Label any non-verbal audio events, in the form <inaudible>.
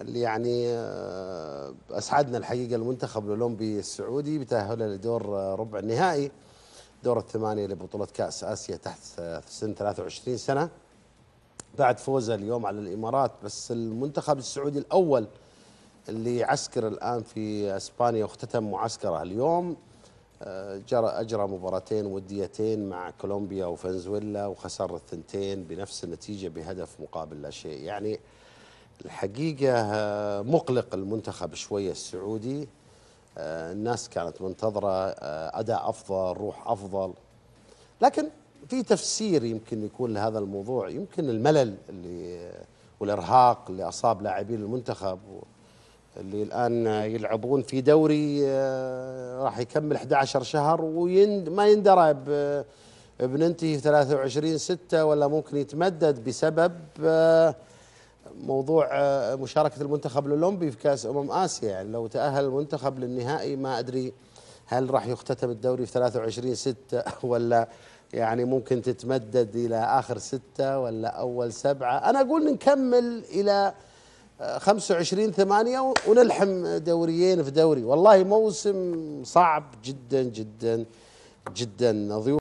اللي يعني آه، اسعدنا الحقيقه المنتخب الاولمبي السعودي بتاهله لدور آه، ربع النهائي دور الثمانيه لبطوله كاس اسيا تحت آه، سن 23 سنه بعد فوزه اليوم على الامارات بس المنتخب السعودي الاول اللي عسكر الان في اسبانيا واختتم معسكره اليوم جرى اجرى مباراتين وديتين مع كولومبيا وفنزويلا وخسر الثنتين بنفس النتيجه بهدف مقابل لا شيء يعني الحقيقة آه، مقلق المنتخب شوية السعودي آه، الناس كانت منتظرة آه، أداء أفضل روح أفضل لكن في تفسير يمكن يكون لهذا الموضوع يمكن الملل اللي والإرهاق اللي أصاب لاعبين المنتخب اللي الآن يلعبون في دوري راح يكمل 11 شهر وما يندرى بننتهي 23 6 ولا ممكن يتمدد بسبب موضوع آه، مشاركه المنتخب الاولمبي في كاس امم اسيا يعني لو تاهل المنتخب للنهائي ما ادري هل راح يختتم الدوري في 23 6 <laughs> ولا يعني ممكن تتمدد الى اخر ستة ولا اول سبعة انا اقول نكمل الى 25 آه، 8 ونلحم دوريين في دوري والله موسم صعب جدا جدا جدا ضيوف